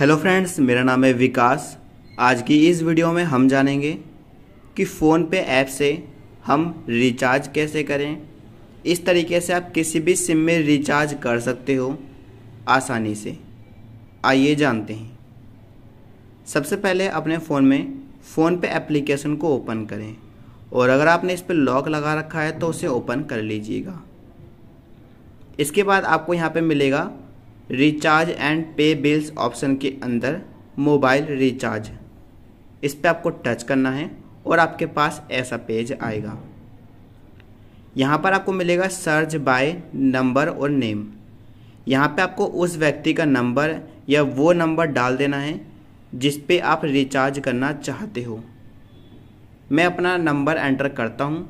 hello friends मेरा नाम है विकास आज की इस वीडियो में हम जानेंगे कि फ़ोन पे ऐप से हम रिचार्ज कैसे करें इस तरीके से आप किसी भी सिम में रिचार्ज कर सकते हो आसानी से आइए जानते हैं सबसे पहले अपने फ़ोन में फ़ोन पे एप्लीकेशन को ओपन करें और अगर आपने इस पर लॉक लगा रखा है तो उसे ओपन कर लीजिएगा इसके बाद आपको यहाँ पर मिलेगा recharge and pay bills option के अंदर मोबाइल रिचार्ज इस पर आपको टच करना है और आपके पास ऐसा पेज आएगा यहाँ पर आपको मिलेगा सर्च बाय नंबर और नेम यहाँ पे आपको उस व्यक्ति का नंबर या वो नंबर डाल देना है जिस पे आप रिचार्ज करना चाहते हो मैं अपना नंबर एंटर करता हूँ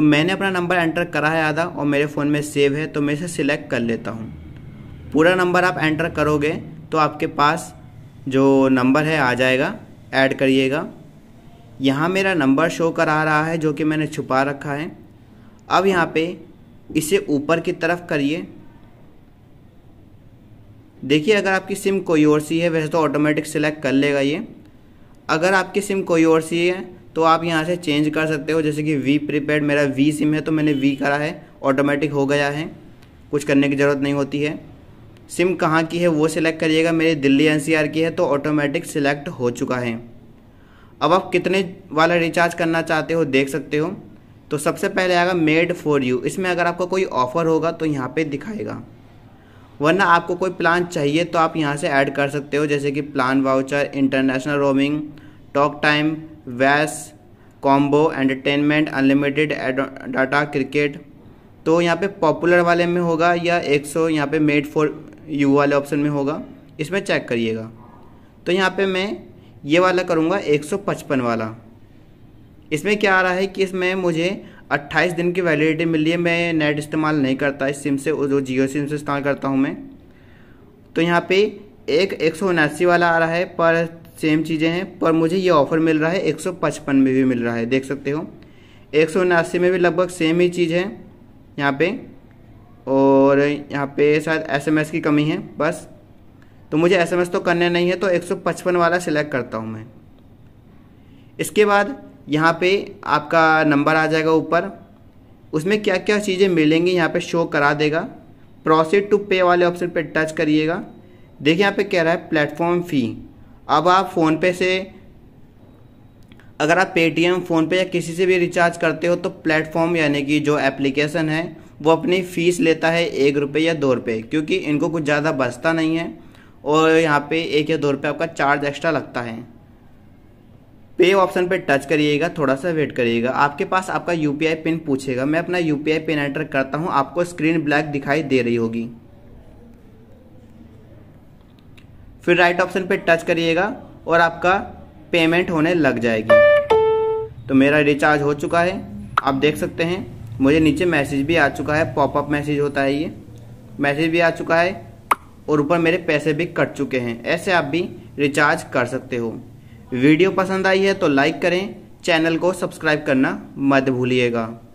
तो मैंने अपना नंबर एंटर करा है आधा और मेरे फ़ोन में सेव है तो मैं इसे सिलेक्ट कर लेता हूँ पूरा नंबर आप एंटर करोगे तो आपके पास जो नंबर है आ जाएगा ऐड करिएगा यहाँ मेरा नंबर शो करा रहा है जो कि मैंने छुपा रखा है अब यहाँ पे इसे ऊपर की तरफ करिए देखिए अगर आपकी सिम कोई और सी है वैसे तो ऑटोमेटिक सिलेक्ट कर लेगा ये अगर आपकी सिम कोई और सी है तो आप यहाँ से चेंज कर सकते हो जैसे कि वी प्रीपेड मेरा वी सिम है तो मैंने वी करा है ऑटोमेटिक हो गया है कुछ करने की ज़रूरत नहीं होती है सिम कहाँ की है वो सिलेक्ट करिएगा मेरी दिल्ली एनसीआर की है तो ऑटोमेटिक सिलेक्ट हो चुका है अब आप कितने वाला रिचार्ज करना चाहते हो देख सकते हो तो सबसे पहले आएगा मेड फॉर यू इसमें अगर आपको कोई ऑफ़र होगा तो यहाँ पे दिखाएगा वरना आपको कोई प्लान चाहिए तो आप यहाँ से ऐड कर सकते हो जैसे कि plan voucher international roaming talk time वैस combo entertainment unlimited data cricket तो यहाँ पे पॉपुलर वाले में होगा या 100 सौ यहाँ पर मेड फॉर यू वाले ऑप्शन में होगा इसमें चेक करिएगा तो यहाँ पे मैं ये वाला करूँगा 155 वाला इसमें क्या आ रहा है कि इसमें मुझे 28 दिन की वैलिडिटी मिली है मैं नेट इस्तेमाल नहीं करता इस सिम से जो जियो सिम से इस्तेमाल करता हूँ मैं तो यहाँ पे एक एक वाला आ रहा है पर सेम चीज़ें हैं पर मुझे ये ऑफर मिल रहा है 155 में भी मिल रहा है देख सकते हो एक में भी लगभग सेम ही चीज़ है यहाँ पे और यहाँ पे शायद एसएमएस की कमी है बस तो मुझे एसएमएस तो करने नहीं है तो 155 वाला सिलेक्ट करता हूँ मैं इसके बाद यहाँ पे आपका नंबर आ जाएगा ऊपर उसमें क्या क्या चीज़ें मिलेंगी यहाँ पे शो करा देगा प्रोसीड टू पे वाले ऑप्शन पे टच करिएगा देखिए यहाँ पे कह रहा है प्लेटफॉर्म फ़ी अब आप फ़ोनपे से अगर आप पेटीएम फ़ोनपे या किसी से भी रिचार्ज करते हो तो प्लेटफॉर्म यानी कि जो एप्लीकेशन है वो अपनी फ़ीस लेता है एक रुपये या दो रुपये क्योंकि इनको कुछ ज़्यादा बचता नहीं है और यहाँ पे एक या दो रुपये आपका चार्ज एक्स्ट्रा लगता है पे ऑप्शन पे टच करिएगा थोड़ा सा वेट करिएगा आपके पास आपका यू पिन पूछेगा मैं अपना यू पिन एंटर करता हूँ आपको स्क्रीन ब्लैक दिखाई दे रही होगी फिर राइट ऑप्शन पे टच करिएगा और आपका पेमेंट होने लग जाएगी तो मेरा रिचार्ज हो चुका है आप देख सकते हैं मुझे नीचे मैसेज भी आ चुका है पॉपअप मैसेज होता है ये मैसेज भी आ चुका है और ऊपर मेरे पैसे भी कट चुके हैं ऐसे आप भी रिचार्ज कर सकते हो वीडियो पसंद आई है तो लाइक करें चैनल को सब्सक्राइब करना मत भूलिएगा